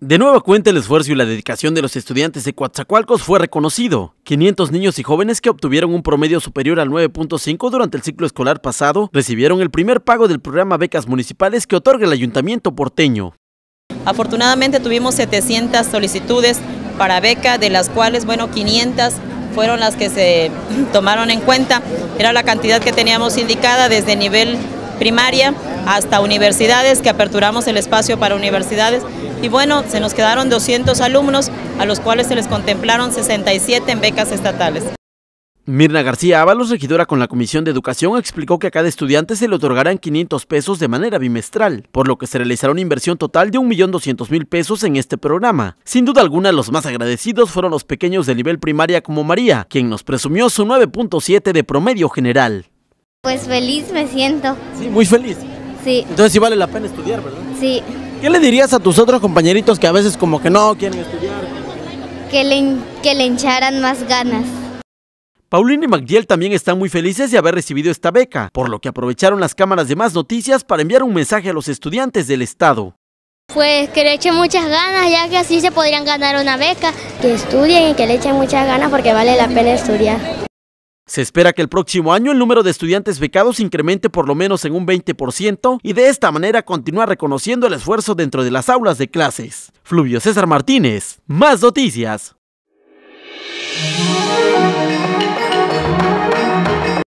De nueva cuenta, el esfuerzo y la dedicación de los estudiantes de Coatzacoalcos fue reconocido. 500 niños y jóvenes que obtuvieron un promedio superior al 9.5 durante el ciclo escolar pasado recibieron el primer pago del programa Becas Municipales que otorga el Ayuntamiento porteño. Afortunadamente tuvimos 700 solicitudes para beca, de las cuales, bueno, 500 fueron las que se tomaron en cuenta. Era la cantidad que teníamos indicada desde nivel primaria hasta universidades, que aperturamos el espacio para universidades. Y bueno, se nos quedaron 200 alumnos, a los cuales se les contemplaron 67 en becas estatales. Mirna García Ábalos, regidora con la Comisión de Educación, explicó que a cada estudiante se le otorgarán 500 pesos de manera bimestral, por lo que se realizará una inversión total de 1.200.000 pesos en este programa. Sin duda alguna, los más agradecidos fueron los pequeños de nivel primaria como María, quien nos presumió su 9.7 de promedio general. Pues feliz me siento. Sí, muy feliz. Sí. Entonces sí vale la pena estudiar, ¿verdad? Sí. ¿Qué le dirías a tus otros compañeritos que a veces como que no quieren estudiar? Que le, que le hincharan más ganas. Paulina y Magdiel también están muy felices de haber recibido esta beca, por lo que aprovecharon las cámaras de más noticias para enviar un mensaje a los estudiantes del estado. Pues que le echen muchas ganas, ya que así se podrían ganar una beca. Que estudien y que le echen muchas ganas porque vale la pena estudiar. Se espera que el próximo año el número de estudiantes becados incremente por lo menos en un 20% y de esta manera continúa reconociendo el esfuerzo dentro de las aulas de clases. Fluvio César Martínez, más noticias.